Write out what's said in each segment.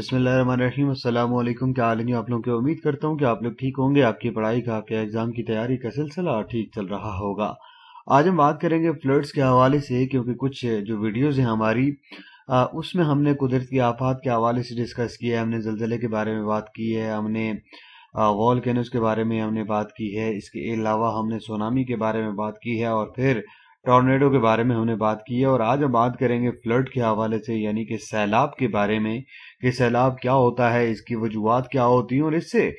बसमिलकुम क्या हाल है आप लोगों की उम्मीद करता हूँ कि आप लोग ठीक होंगे आपकी पढ़ाई का आपके एग्ज़ाम की तैयारी का सिलसिला ठीक चल रहा होगा आज हम बात करेंगे फ्लड्स के हवाले से क्योंकि कुछ जो वीडियोज़ हैं हमारी आ, उसमें हमने कुदरत की आफात के हवाले से डिस्कस किया है हमने जलजले के बारे में बात की है हमने वॉल कैनस के बारे में हमने बात की है इसके अलावा हमने सोनामी के बारे में बात की है और फिर टॉर्नेडो के बारे में हमने बात की है और आज हम बात करेंगे फ्लड के हवाले से यानी कि सैलाब के बारे में कि सैलाब क्या होता है इसकी वजूहत क्या होती है और इससे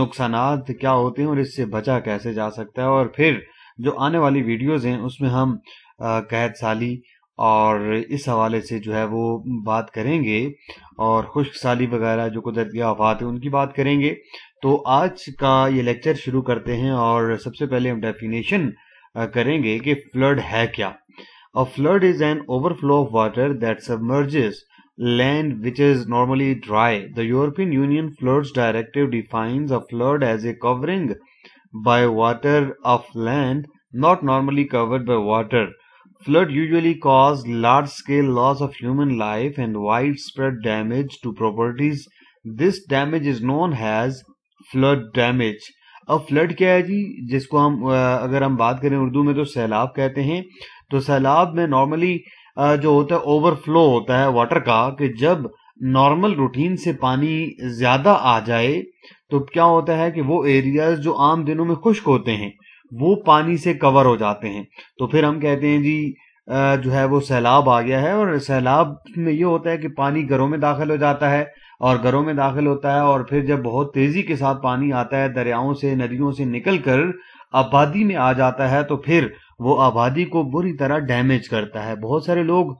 नुकसान क्या होते हैं और इससे बचा कैसे जा सकता है और फिर जो आने वाली वीडियोज हैं उसमें हम कहत साली और इस हवाले से जो है वो बात करेंगे और खुश्क साली वगैरह जो कुदरती आफात हैं उनकी बात करेंगे तो आज का ये लेक्चर शुरू करते हैं और सबसे पहले हम डेफिनेशन करेंगे कि फ्लड है क्या A flood is an overflow of water that submerges land which is normally dry. The European Union Floods Directive defines a flood as a covering by water of land not normally covered by water. Flood usually cause large scale loss of human life and widespread damage to properties. This damage is known as flood damage. अब flood क्या है जी जिसको हम अगर हम बात करें उर्दू में तो सैलाब कहते हैं तो सैलाब में नॉर्मली जो होता है ओवरफ्लो होता है वाटर का कि जब नॉर्मल रूटीन से पानी ज्यादा आ जाए तो क्या होता है कि वो एरियाज जो आम दिनों में खुश्क होते हैं वो पानी से कवर हो जाते हैं तो फिर हम कहते हैं जी जो है वो सैलाब आ गया है और सैलाब में ये होता है कि पानी घरों में दाखिल हो जाता है और घरों में दाखिल होता है और फिर जब बहुत तेजी के साथ पानी आता है दरियाओं से नदियों से निकलकर आबादी में आ जाता है तो फिर वो आबादी को बुरी तरह डैमेज करता है बहुत सारे लोग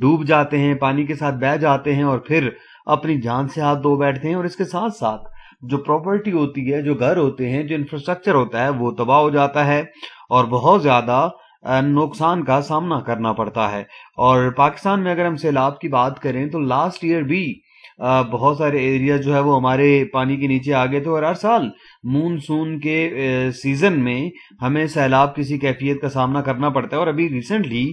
डूब जाते हैं पानी के साथ बह जाते हैं और फिर अपनी जान से हाथ धो बैठते हैं और इसके साथ साथ जो प्रॉपर्टी होती है जो घर होते हैं जो इंफ्रास्ट्रक्चर होता है वो तबाह हो जाता है और बहुत ज्यादा नुकसान का सामना करना पड़ता है और पाकिस्तान में अगर हम सैलाब की बात करें तो लास्ट ईयर भी बहुत सारे एरिया जो है वो हमारे पानी के नीचे आ गए थे और हर साल मूनसून के सीजन में हमें सैलाब किसी कैफियत का सामना करना पड़ता है और अभी रिसेंटली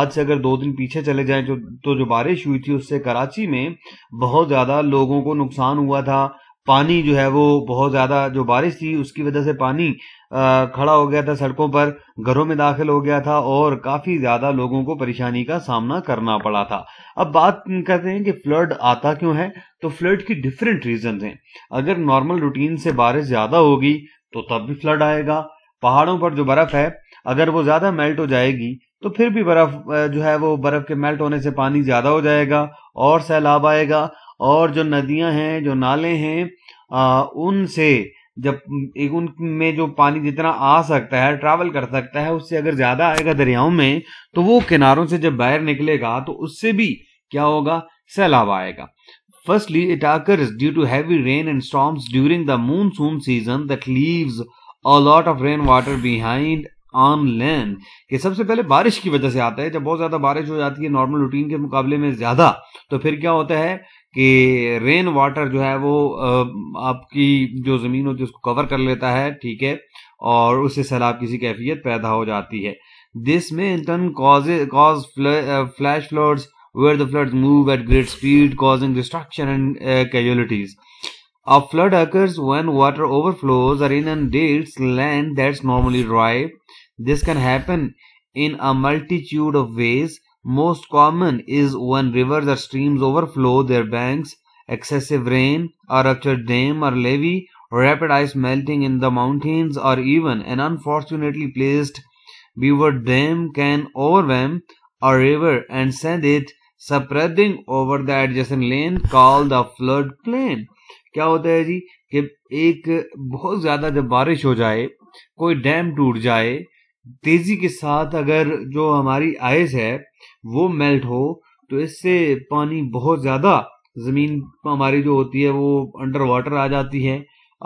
आज से अगर दो दिन पीछे चले जाएं जो तो जो बारिश हुई थी उससे कराची में बहुत ज्यादा लोगों को नुकसान हुआ था पानी जो है वो बहुत ज्यादा जो बारिश थी उसकी वजह से पानी खड़ा हो गया था सड़कों पर घरों में दाखिल हो गया था और काफी ज्यादा लोगों को परेशानी का सामना करना पड़ा था अब बात करते हैं कि फ्लड आता क्यों है तो फ्लड की डिफरेंट रीजन हैं अगर नॉर्मल रूटीन से बारिश ज्यादा होगी तो तब भी फ्लड आएगा पहाड़ों पर जो बर्फ है अगर वो ज्यादा मेल्ट हो जाएगी तो फिर भी बर्फ जो है वो बर्फ के मेल्ट होने से पानी ज्यादा हो जाएगा और सैलाब आएगा और जो नदियां हैं जो नाले हैं उनसे जब एक उनमें जो पानी जितना आ सकता है ट्रैवल कर सकता है उससे अगर ज्यादा आएगा दरियाओं में तो वो किनारों से जब बाहर निकलेगा तो उससे भी क्या होगा सैलाब आएगा it occur due to heavy rain and and during the monsoon season that leave a lot of rain water behind on land ये सबसे पहले बारिश की वजह से आता है जब बहुत ज़्यादा बारिश हो जाती है नॉर्मल रूटीन के मुकाबले में ज़्यादा तो फिर क्या होता है कि रेन वाटर जो है वो आपकी जो ज़मीन होती है उसको कवर कर लेता है ठीक है और उससे सैलाब किसी कैफियत पैदा हो जाती है दिस में in turn cause flash floods where the floods move at great speed causing destruction and casualties occurs when water when water inundates land that's normally dry. This can happen in a multitude of ways Most common is when rivers or streams overflow their banks, excessive rain, a ruptured dam or levee, rapid ice melting in the mountains, or even an unfortunately placed beaver dam can overwhelm a river and send it spreading over the adjacent land called the flood plain. क्या होता है जी कि एक बहुत ज़्यादा जब बारिश हो जाए कोई डैम टूट जाए तेज़ी के साथ अगर जो हमारी आइस है वो मेल्ट हो तो इससे पानी बहुत ज़्यादा ज़मीन हमारी जो होती है वो अंडर वाटर आ जाती है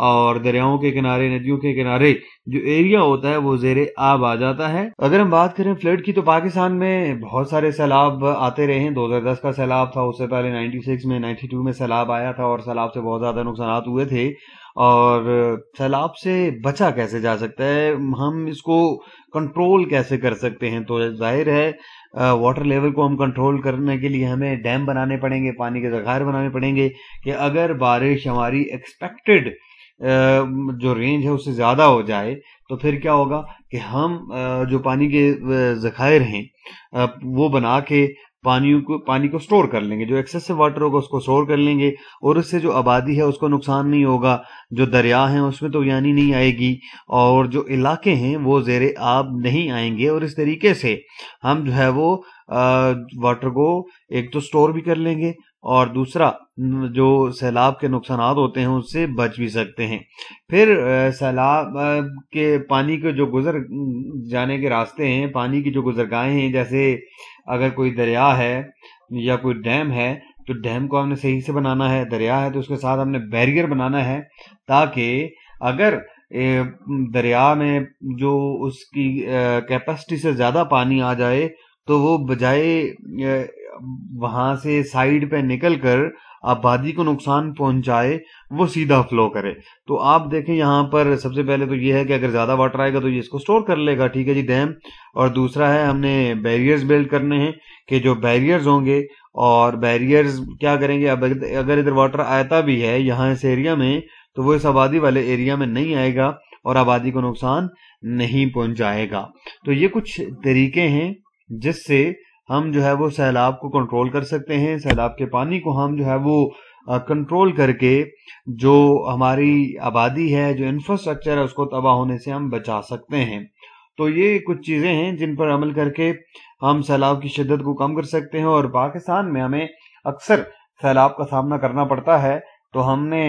और दरियाओं के किनारे नदियों के किनारे जो एरिया होता है वो जेर आब आ जाता है अगर हम बात करें फ्लड की तो पाकिस्तान में बहुत सारे सैलाब आते रहे हैं 2010 का सैलाब था उससे पहले 96 में 92 में सैलाब आया था और सैलाब से बहुत ज़्यादा नुकसान हुए थे और सैलाब से बचा कैसे जा सकता है हम इसको कंट्रोल कैसे कर सकते हैं तो जाहिर है वाटर लेवल को हम कंट्रोल करने के लिए हमें डैम बनाने पड़ेंगे पानी के जखायर बनाने पड़ेंगे कि अगर बारिश हमारी एक्सपेक्टेड जो रेंज है उससे ज़्यादा हो जाए तो फिर क्या होगा कि हम जो पानी के ज़खायर हैं वो बना के पानी को पानी को स्टोर कर लेंगे जो एक्सेसिव वाटर होगा उसको स्टोर कर लेंगे और उससे जो आबादी है उसको नुकसान नहीं होगा जो दरिया हैं उसमें तो यानी नहीं आएगी और जो इलाके हैं वो जेर आब नहीं आएंगे और इस तरीके से हम जो है वो वाटर को एक तो स्टोर भी कर लेंगे और दूसरा जो सैलाब के नुकसान होते हैं उससे बच भी सकते हैं फिर सैलाब के पानी के जो गुजर जाने के रास्ते हैं पानी की जो गुजरगाहें हैं जैसे अगर कोई दरिया है या कोई डैम है तो डैम को हमने सही से बनाना है दरिया है तो उसके साथ हमने बैरियर बनाना है ताकि अगर दरिया में जो उसकी कैपेसिटी से ज़्यादा पानी आ जाए तो वो बजाय वहाँ से साइड पे निकल कर आबादी को नुकसान पहुंचाए वो सीधा फ्लो करे तो आप देखें यहां पर सबसे पहले तो ये है कि अगर ज़्यादा वाटर आएगा तो ये इसको स्टोर कर लेगा ठीक है जी डैम और दूसरा है हमने बैरियर्स बिल्ड करने हैं कि जो बैरियर्स होंगे और बैरियर्स क्या करेंगे अब अगर इधर वाटर आता भी है यहाँ इस एरिया में तो वो इस आबादी वाले एरिया में नहीं आएगा और आबादी को नुकसान नहीं पहुंचाएगा तो ये कुछ तरीके हैं जिससे हम जो है वो सैलाब को कंट्रोल कर सकते हैं सैलाब के पानी को हम जो है वो कंट्रोल करके जो हमारी आबादी है जो इंफ्रास्ट्रक्चर है उसको तबाह होने से हम बचा सकते हैं तो ये कुछ चीज़ें हैं जिन पर अमल करके हम सैलाब की शिद्दत को कम कर सकते हैं और पाकिस्तान में हमें अक्सर सैलाब का सामना करना पड़ता है तो हमने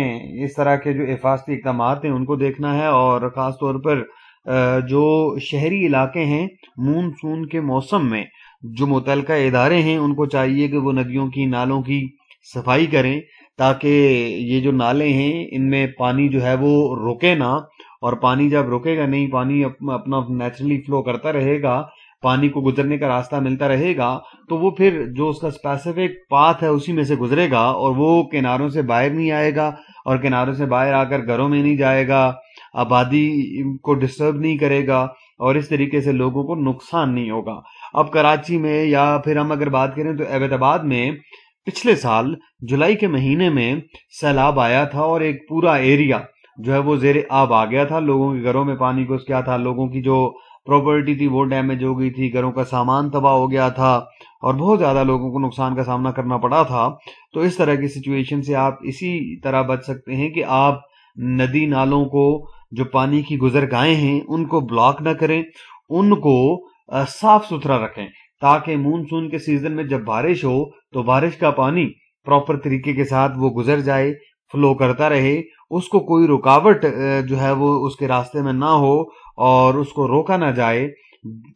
इस तरह के जो हिफाजती इकदाम हैं उनको देखना है और ख़ास तौर पर जो शहरी इलाके हैं मूनसून के मौसम में जो मुतल इदारे हैं उनको चाहिए कि वो नदियों की नालों की सफाई करें ताकि ये जो नाले हैं इनमें पानी जो है वो रुके ना और पानी जब रुकेगा नहीं पानी अपना नेचुरली फ्लो करता रहेगा पानी को गुजरने का रास्ता मिलता रहेगा तो वो फिर जो उसका स्पेसिफिक पाथ है उसी में से गुजरेगा और वो किनारों से बाहर नहीं आएगा और किनारों से बाहर आकर घरों में नहीं जाएगा आबादी को डिस्टर्ब नहीं करेगा और इस तरीके से लोगों को नुकसान नहीं होगा अब कराची में या फिर हम अगर बात करें तो अहमदाबाद में पिछले साल जुलाई के महीने में सैलाब आया था और एक पूरा एरिया जो है वो जेर आब आ गया था लोगों के घरों में पानी घुस गया था लोगों की जो प्रॉपर्टी थी वो डैमेज हो गई थी घरों का सामान तबाह हो गया था और बहुत ज़्यादा लोगों को नुकसान का सामना करना पड़ा था तो इस तरह की सिचुएशन से आप इसी तरह बच सकते हैं कि आप नदी नालों को जो पानी की गुजर गाहें हैं उनको ब्लॉक ना करें उनको साफ सुथरा रखें ताकि मानसून के सीजन में जब बारिश हो तो बारिश का पानी प्रॉपर तरीके के साथ वो गुजर जाए फ्लो करता रहे उसको कोई रुकावट जो है वो उसके रास्ते में ना हो और उसको रोका ना जाए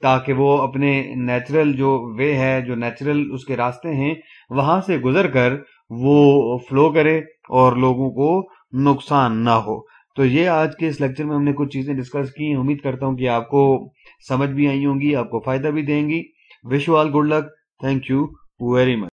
ताकि वो अपने नेचुरल जो वे है जो नेचुरल उसके रास्ते हैं वहां से गुजर कर वो फ्लो करे और लोगों को नुकसान ना हो तो ये आज के इस लेक्चर में हमने कुछ चीज़ें डिस्कस की उम्मीद करता हूं कि आपको समझ भी आई होंगी आपको फायदा भी देंगी wish you all good luck thank you very much